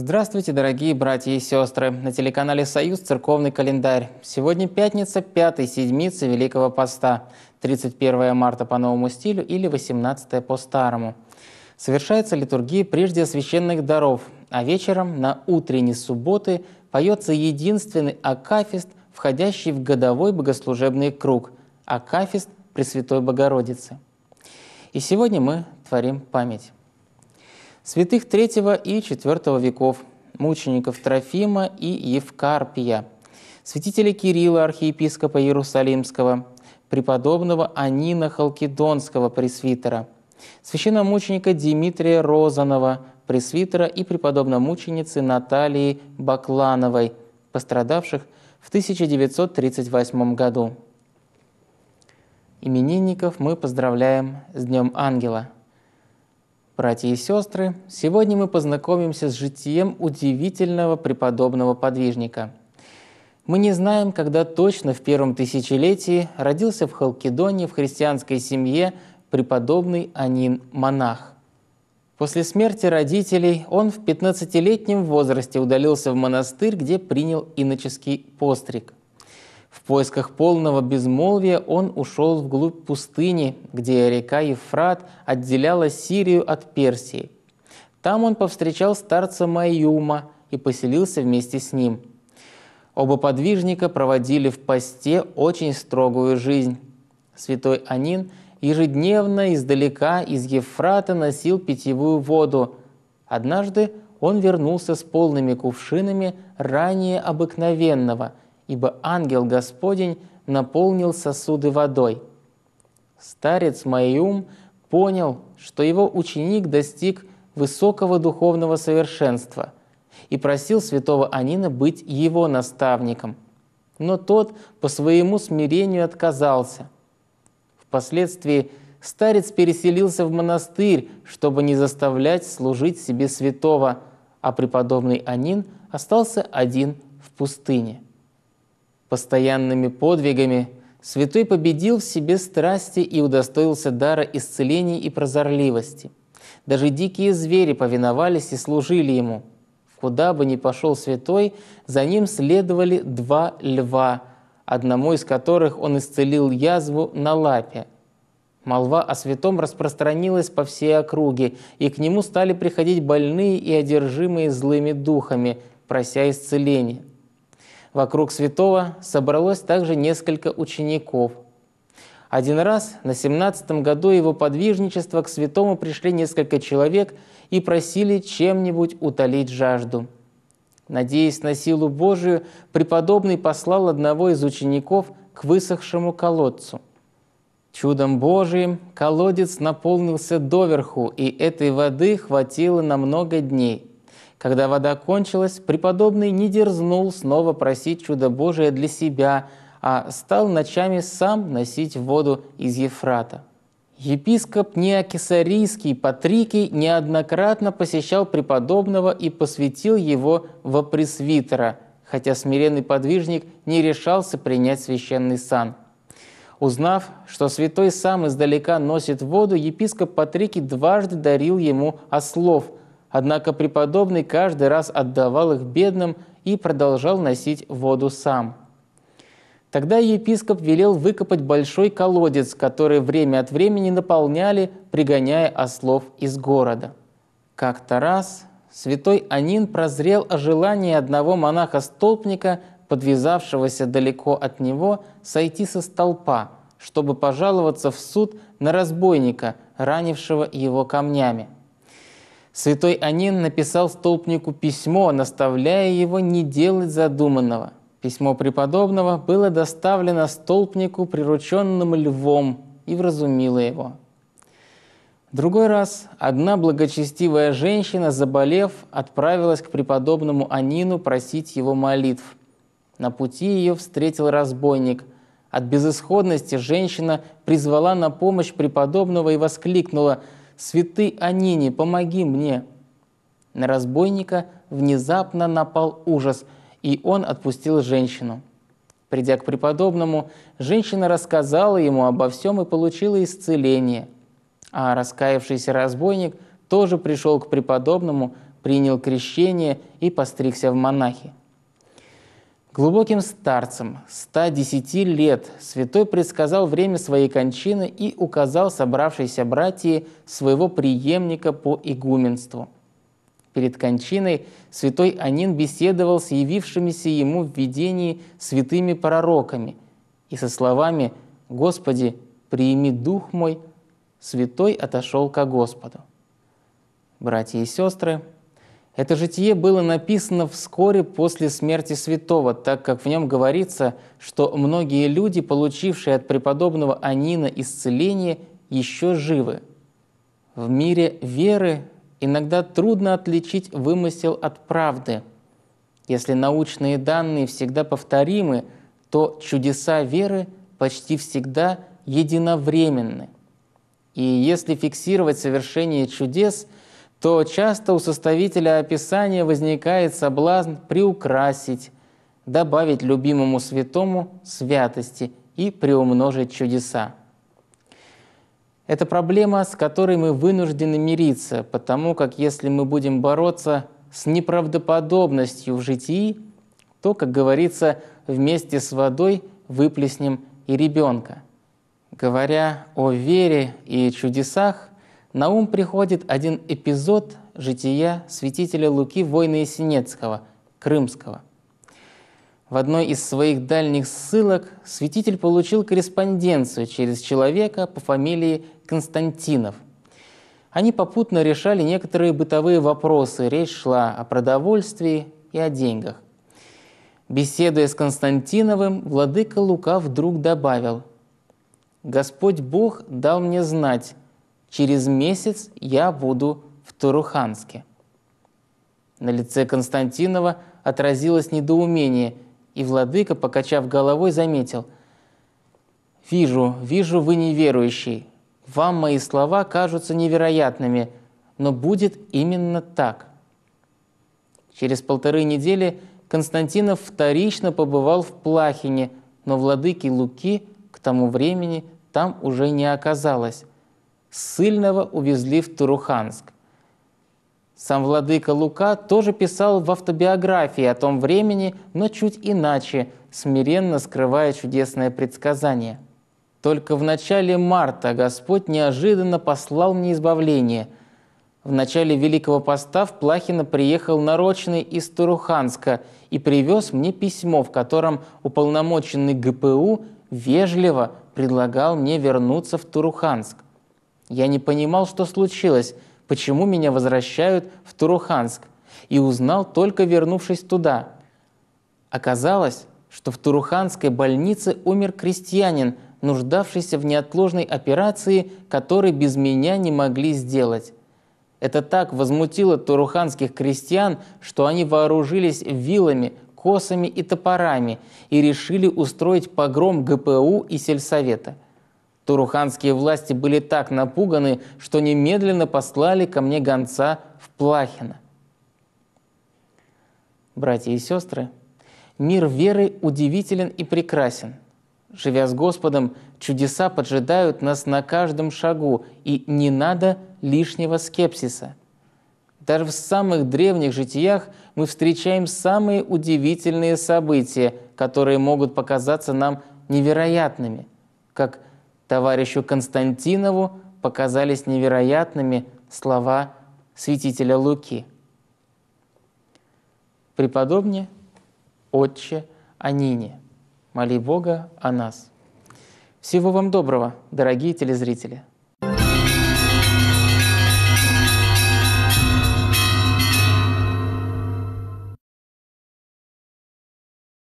Здравствуйте, дорогие братья и сестры! На телеканале «Союз. Церковный календарь». Сегодня пятница, пятой седмицы Великого Поста, 31 марта по новому стилю или 18 по старому. Совершается литургия прежде священных даров, а вечером на утренней субботы поется единственный акафист, входящий в годовой богослужебный круг – акафист Пресвятой Богородицы. И сегодня мы творим память святых III и IV веков, мучеников Трофима и Евкарпия, святителя Кирилла, архиепископа Иерусалимского, преподобного Анина Халкидонского пресвитера, священномученика Дмитрия Розанова, пресвитера и мученицы Натальи Баклановой, пострадавших в 1938 году. Именинников мы поздравляем с Днем Ангела – Братья и сестры, сегодня мы познакомимся с житием удивительного преподобного подвижника. Мы не знаем, когда точно в первом тысячелетии родился в Халкидоне в христианской семье преподобный Анин Монах. После смерти родителей он в 15-летнем возрасте удалился в монастырь, где принял иноческий постриг. В поисках полного безмолвия он ушел вглубь пустыни, где река Ефрат отделяла Сирию от Персии. Там он повстречал старца Майюма и поселился вместе с ним. Оба подвижника проводили в посте очень строгую жизнь. Святой Анин ежедневно издалека из Ефрата носил питьевую воду. Однажды он вернулся с полными кувшинами ранее обыкновенного – ибо ангел Господень наполнил сосуды водой. Старец Майум понял, что его ученик достиг высокого духовного совершенства и просил святого Анина быть его наставником. Но тот по своему смирению отказался. Впоследствии старец переселился в монастырь, чтобы не заставлять служить себе святого, а преподобный Анин остался один в пустыне. Постоянными подвигами святой победил в себе страсти и удостоился дара исцелений и прозорливости. Даже дикие звери повиновались и служили ему. Куда бы ни пошел святой, за ним следовали два льва, одному из которых он исцелил язву на лапе. Молва о святом распространилась по всей округе, и к нему стали приходить больные и одержимые злыми духами, прося исцеления – Вокруг святого собралось также несколько учеников. Один раз на 17 году его подвижничества к святому пришли несколько человек и просили чем-нибудь утолить жажду. Надеясь на силу Божию, преподобный послал одного из учеников к высохшему колодцу. Чудом Божиим колодец наполнился доверху, и этой воды хватило на много дней. Когда вода кончилась, преподобный не дерзнул снова просить чудо Божие для себя, а стал ночами сам носить воду из Ефрата. Епископ Неокесарийский Патрикий неоднократно посещал преподобного и посвятил его во пресвитера, хотя смиренный подвижник не решался принять священный сан. Узнав, что святой сам издалека носит воду, епископ Патрикий дважды дарил ему ослов – Однако преподобный каждый раз отдавал их бедным и продолжал носить воду сам. Тогда епископ велел выкопать большой колодец, который время от времени наполняли, пригоняя ослов из города. Как-то раз святой Анин прозрел о желании одного монаха-столпника, подвязавшегося далеко от него, сойти со столпа, чтобы пожаловаться в суд на разбойника, ранившего его камнями – Святой Анин написал столпнику письмо, наставляя его не делать задуманного. Письмо преподобного было доставлено столпнику, прирученным львом, и вразумило его. другой раз одна благочестивая женщина, заболев, отправилась к преподобному Анину просить его молитв. На пути ее встретил разбойник. От безысходности женщина призвала на помощь преподобного и воскликнула – «Святый Анине, помоги мне!» На разбойника внезапно напал ужас, и он отпустил женщину. Придя к преподобному, женщина рассказала ему обо всем и получила исцеление. А раскаявшийся разбойник тоже пришел к преподобному, принял крещение и постригся в монахи. Глубоким старцем 110 лет святой предсказал время своей кончины и указал собравшейся братьи своего преемника по игуменству. Перед кончиной святой Анин беседовал с явившимися ему в видении святыми пророками и со словами «Господи, приими дух мой», святой отошел ко Господу. Братья и сестры, это житие было написано вскоре после смерти святого, так как в нем говорится, что многие люди, получившие от преподобного Анина исцеление, еще живы. В мире веры иногда трудно отличить вымысел от правды. Если научные данные всегда повторимы, то чудеса веры почти всегда единовременны. И если фиксировать совершение чудес – то часто у составителя описания возникает соблазн приукрасить, добавить любимому святому святости и приумножить чудеса. Это проблема, с которой мы вынуждены мириться, потому как если мы будем бороться с неправдоподобностью в житии, то, как говорится, вместе с водой выплеснем и ребенка. Говоря о вере и чудесах, на ум приходит один эпизод жития святителя Луки Войны Синецкого, Крымского. В одной из своих дальних ссылок святитель получил корреспонденцию через человека по фамилии Константинов. Они попутно решали некоторые бытовые вопросы, речь шла о продовольствии и о деньгах. Беседуя с Константиновым, владыка Лука вдруг добавил, «Господь Бог дал мне знать, Через месяц я буду в Туруханске». На лице Константинова отразилось недоумение, и владыка, покачав головой, заметил. «Вижу, вижу, вы неверующий. Вам мои слова кажутся невероятными, но будет именно так». Через полторы недели Константинов вторично побывал в Плахине, но владыки Луки к тому времени там уже не оказалось. Сыльного увезли в Туруханск. Сам владыка Лука тоже писал в автобиографии о том времени, но чуть иначе, смиренно скрывая чудесное предсказание. «Только в начале марта Господь неожиданно послал мне избавление. В начале Великого Поста в Плахино приехал нарочный из Туруханска и привез мне письмо, в котором уполномоченный ГПУ вежливо предлагал мне вернуться в Туруханск. Я не понимал, что случилось, почему меня возвращают в Туруханск, и узнал только вернувшись туда. Оказалось, что в Туруханской больнице умер крестьянин, нуждавшийся в неотложной операции, которой без меня не могли сделать. Это так возмутило туруханских крестьян, что они вооружились вилами, косами и топорами и решили устроить погром ГПУ и сельсовета – то власти были так напуганы, что немедленно послали ко мне гонца в Плахино. Братья и сестры, мир веры удивителен и прекрасен. Живя с Господом, чудеса поджидают нас на каждом шагу, и не надо лишнего скепсиса. Даже в самых древних житиях мы встречаем самые удивительные события, которые могут показаться нам невероятными, как – товарищу Константинову показались невероятными слова святителя Луки. Преподобне, Отче, Анине, Моли Бога о нас. Всего вам доброго, дорогие телезрители.